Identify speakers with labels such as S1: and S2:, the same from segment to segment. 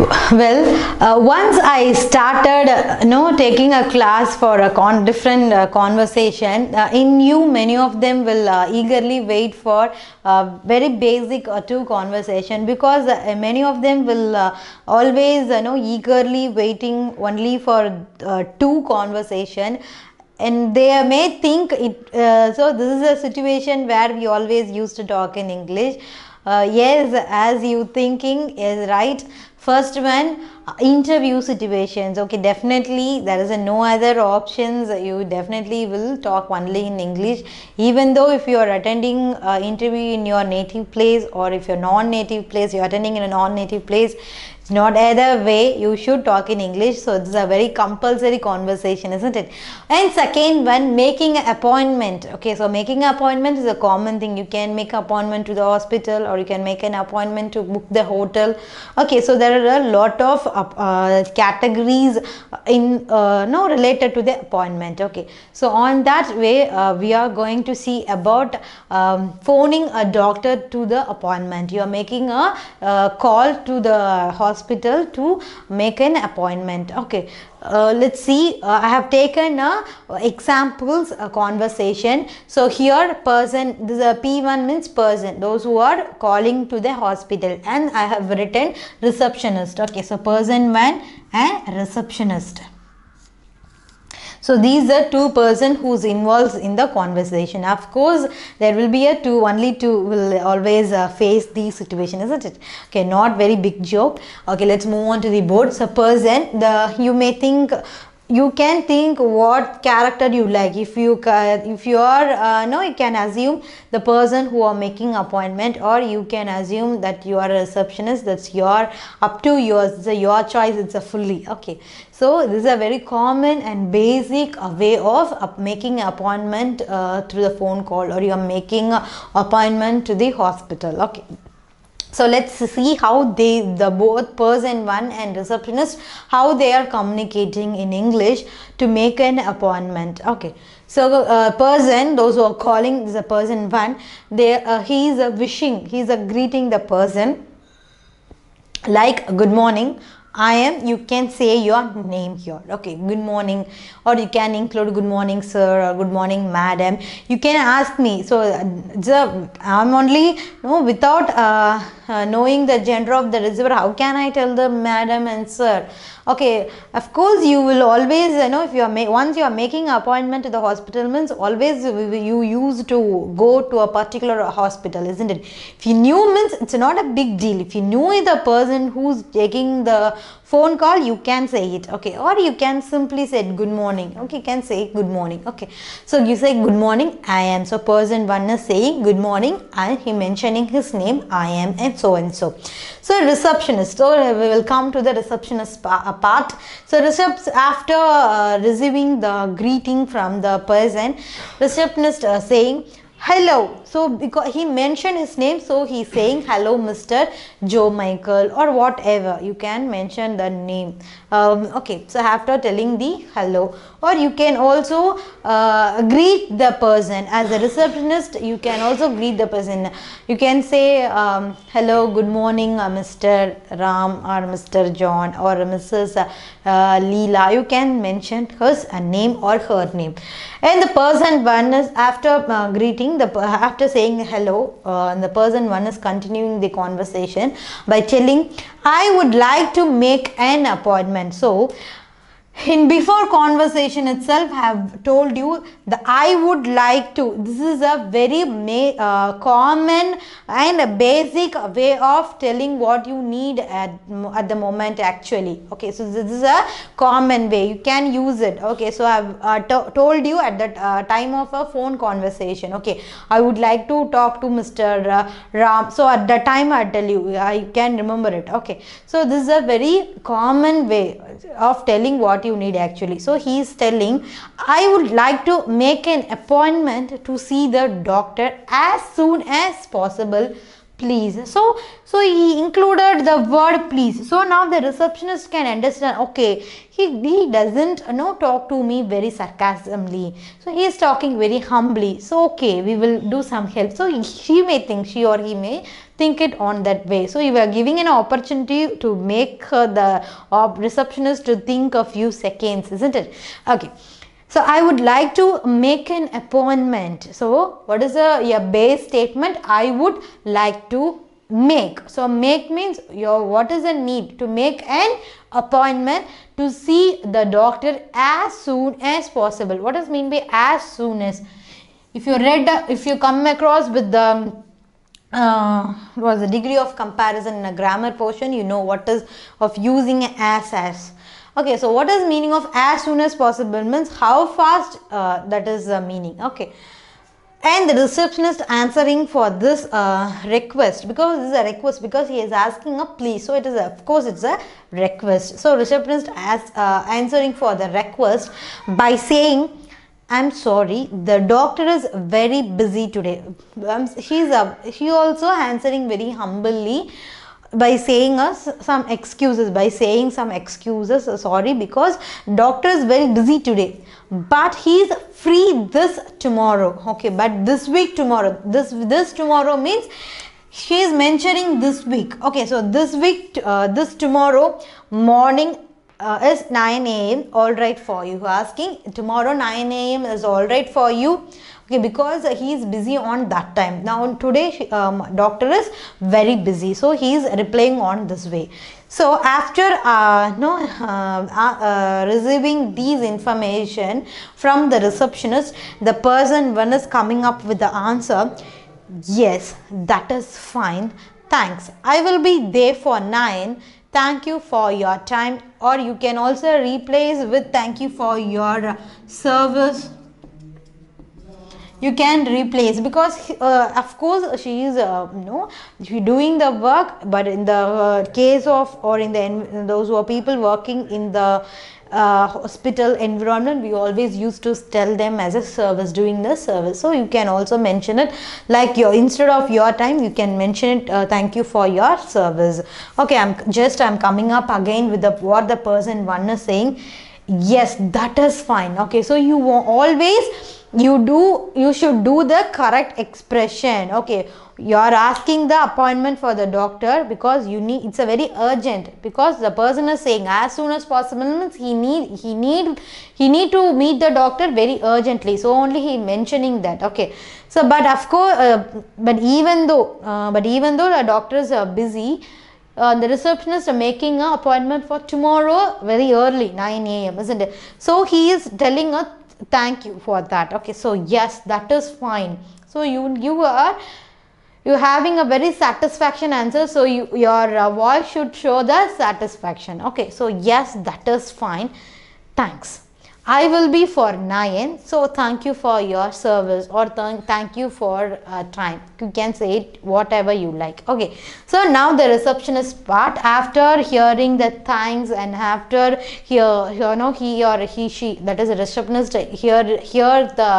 S1: well uh, once i started you uh, know, taking a class for a con different uh, conversation uh, in you many of them will uh, eagerly wait for very basic or two conversation because many of them will always you know eagerly waiting only for two conversation and they may think it so this is a situation where we always used to talk in english yes as you thinking is right First one, interview situations. Okay, definitely there is a no other options. You definitely will talk only in English. Even though if you are attending interview in your native place or if you're non-native place, you're attending in a non-native place, it's not either way you should talk in English. So this is a very compulsory conversation, isn't it? And second one, making an appointment. Okay, so making an appointment is a common thing. You can make an appointment to the hospital or you can make an appointment to book the hotel. Okay, so there are a lot of uh, uh categories in uh, no related to the appointment. Okay, so on that way uh, we are going to see about um, phoning a doctor to the appointment. You are making a uh, call to the hospital hospital to make an appointment okay uh, let's see uh, I have taken a uh, examples a conversation so here person this uh, P1 means person those who are calling to the hospital and I have written receptionist okay so person one and receptionist so these are two person who's involved in the conversation. Of course, there will be a two, only two will always uh, face the situation, isn't it? Okay, not very big joke. Okay, let's move on to the board. So person, the you may think you can think what character you like if you if you are uh, no you can assume the person who are making appointment or you can assume that you are a receptionist that's your up to yours it's a your choice it's a fully okay so this is a very common and basic way of making appointment uh, through the phone call or you are making appointment to the hospital okay so let's see how they, the both person one and receptionist, how they are communicating in English to make an appointment. Okay. So uh, person, those who are calling the person one, they uh, he is a wishing, he is a greeting the person like good morning I am, you can say your name here. Okay, good morning. Or you can include good morning, sir, or good morning, madam. You can ask me. So, I'm only, no, without uh, uh, knowing the gender of the receiver, how can I tell the madam and sir? Okay, of course, you will always, you know, if you are, once you are making appointment to the hospital, means always you used to go to a particular hospital, isn't it? If you knew, means it's not a big deal. If you knew the person who's taking the phone call you can say it okay or you can simply say good morning okay you can say good morning okay so you say good morning i am so person one is saying good morning and he mentioning his name i am and so and so so receptionist so we will come to the receptionist uh, part so recepts after uh, receiving the greeting from the person receptionist uh, saying hello so because he mentioned his name so he's saying hello mr joe michael or whatever you can mention the name um, okay so after telling the hello or you can also uh, greet the person as a receptionist you can also greet the person you can say um, hello good morning uh, mr ram or mr john or mrs uh, leela you can mention his uh, name or her name and the person one is after uh, greeting the, after saying hello, uh, the person one is continuing the conversation by telling, I would like to make an appointment. So, in before conversation itself have told you the I would like to this is a very uh, common and a basic way of telling what you need at, at the moment actually okay so this is a common way you can use it okay so I've uh, to told you at the uh, time of a phone conversation okay I would like to talk to Mr. Uh, Ram so at the time I tell you I can remember it okay so this is a very common way of telling what you you need actually. So he is telling, I would like to make an appointment to see the doctor as soon as possible please so so he included the word please so now the receptionist can understand okay he he doesn't you know talk to me very sarcastically so he is talking very humbly so okay we will do some help so she may think she or he may think it on that way so you are giving an opportunity to make her the receptionist to think a few seconds isn't it okay so I would like to make an appointment. So what is a, your base statement? I would like to make. So make means your what is the need to make an appointment to see the doctor as soon as possible. What does mean by as soon as? If you read, if you come across with the uh, was the degree of comparison in a grammar portion, you know what is of using as as okay so what is meaning of as soon as possible means how fast uh, that is the uh, meaning okay and the receptionist answering for this uh, request because this is a request because he is asking a plea so it is a, of course it's a request so receptionist as uh, answering for the request by saying i'm sorry the doctor is very busy today um, he's a uh, he also answering very humbly by saying us some excuses by saying some excuses sorry because doctor is very busy today but he's free this tomorrow okay but this week tomorrow this this tomorrow means she is mentioning this week okay so this week uh, this tomorrow morning uh, is 9 a.m. all right for you asking tomorrow 9 a.m. is all right for you okay because he is busy on that time now today um, doctor is very busy so he is replying on this way so after uh, no uh, uh, uh, receiving these information from the receptionist the person one is coming up with the answer yes that is fine thanks i will be there for 9 thank you for your time or you can also replace with thank you for your service you can replace because uh, of course she is uh, you know she doing the work but in the uh, case of or in the in those who are people working in the uh, hospital environment we always used to tell them as a service doing the service so you can also mention it like your instead of your time you can mention it uh, thank you for your service okay i'm just i'm coming up again with the what the person one is saying yes that is fine okay so you always you do you should do the correct expression okay you are asking the appointment for the doctor because you need it's a very urgent because the person is saying as soon as possible means he need he need he need to meet the doctor very urgently so only he mentioning that okay so but of course uh, but even though uh, but even though the doctors are busy uh, the receptionist are making an appointment for tomorrow very early 9 a.m isn't it so he is telling a thank you for that okay so yes that is fine so you you are you're having a very satisfaction answer so you, your uh, voice should show the satisfaction okay so yes that is fine thanks I will be for 9. So, thank you for your service or th thank you for uh, time. You can say it whatever you like. Okay. So, now the receptionist part after hearing the thanks and after here, you know, he or he, she that is a receptionist hear, hear the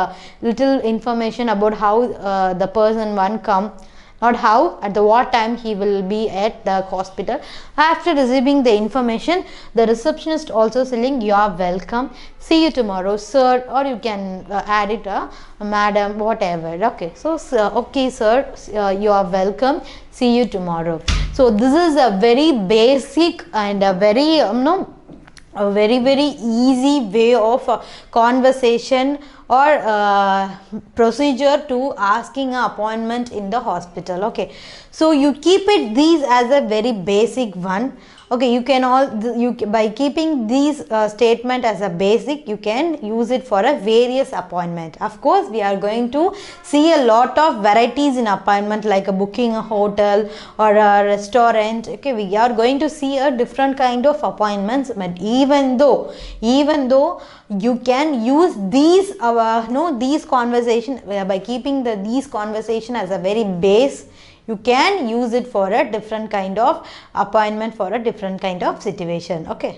S1: little information about how uh, the person one come not how at the what time he will be at the hospital after receiving the information the receptionist also saying you are welcome see you tomorrow sir or you can uh, add it uh, madam whatever okay so sir, okay sir uh, you are welcome see you tomorrow so this is a very basic and a very um, no a very very easy way of uh, conversation or uh, procedure to asking an appointment in the hospital okay so you keep it these as a very basic one okay you can all you by keeping these uh, statement as a basic you can use it for a various appointment of course we are going to see a lot of varieties in appointment like a booking a hotel or a restaurant okay we are going to see a different kind of appointments but even though even though you can use these uh, no these conversation uh, by keeping the these conversation as a very base you can use it for a different kind of appointment for a different kind of situation okay